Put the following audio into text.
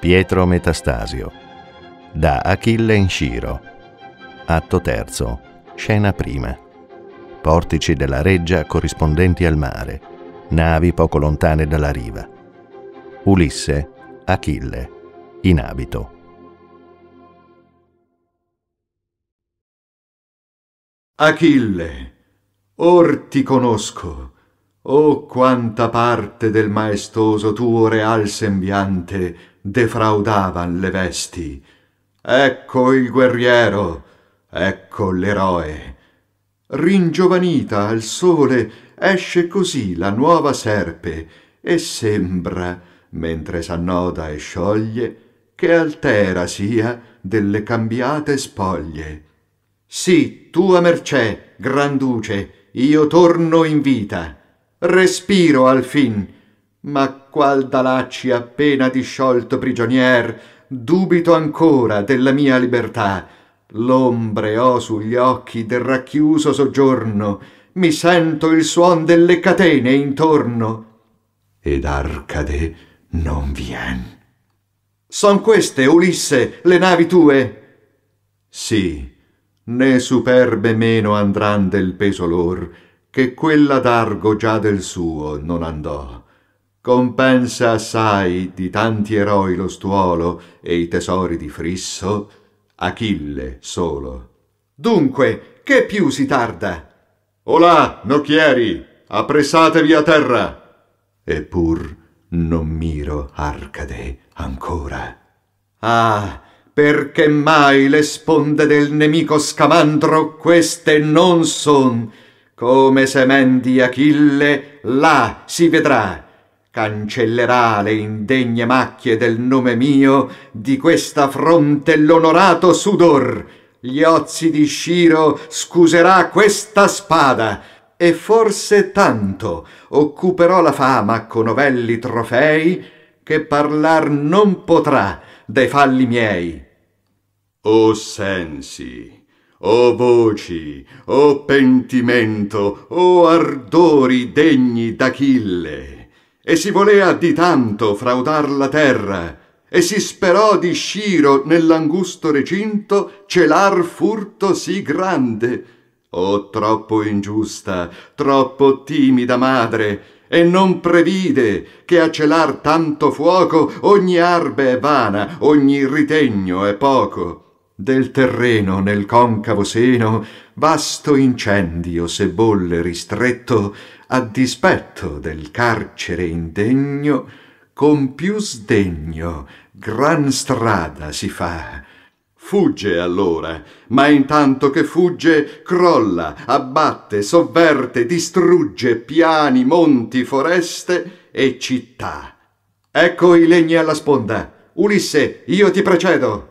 Pietro Metastasio. Da Achille in Sciro. Atto terzo. Scena prima. Portici della reggia corrispondenti al mare. Navi poco lontane dalla riva. Ulisse, Achille, in abito. Achille, or ti conosco, o oh, quanta parte del maestoso tuo real sembiante defraudavan le vesti. Ecco il guerriero, ecco l'eroe. Ringiovanita al sole esce così la nuova serpe e sembra, mentre s'annoda e scioglie, che altera sia delle cambiate spoglie. Sì, tua mercè, granduce, io torno in vita. Respiro al fin, ma qual dalacci appena disciolto prigionier, dubito ancora della mia libertà. L'ombre ho sugli occhi del racchiuso soggiorno, mi sento il suon delle catene intorno. Ed Arcade non vien. Son queste, Ulisse, le navi tue? Sì, né superbe meno andran del peso lor, che quella d'Argo già del suo non andò compensa assai di tanti eroi lo stuolo e i tesori di Frisso, Achille solo. Dunque, che più si tarda? Olà, nocchieri, appressatevi a terra! Eppur non miro Arcade ancora. Ah, perché mai le sponde del nemico scamandro queste non son, come semen di Achille là si vedrà cancellerà le indegne macchie del nome mio di questa fronte l'onorato sudor. Gli ozi di Sciro scuserà questa spada e forse tanto occuperò la fama con novelli trofei che parlar non potrà dei falli miei. O sensi, o voci, o pentimento, o ardori degni d'Achille, e si volea di tanto fraudar la terra, e si sperò di Sciro nell'angusto recinto celar furto sì grande. Oh, troppo ingiusta, troppo timida madre, e non previde che a celar tanto fuoco ogni arbe è vana, ogni ritegno è poco. Del terreno nel concavo seno vasto incendio se bolle ristretto a dispetto del carcere indegno, con più sdegno gran strada si fa. Fugge allora, ma intanto che fugge, crolla, abbatte, sovverte, distrugge piani, monti, foreste e città. Ecco i legni alla sponda. Ulisse, io ti precedo.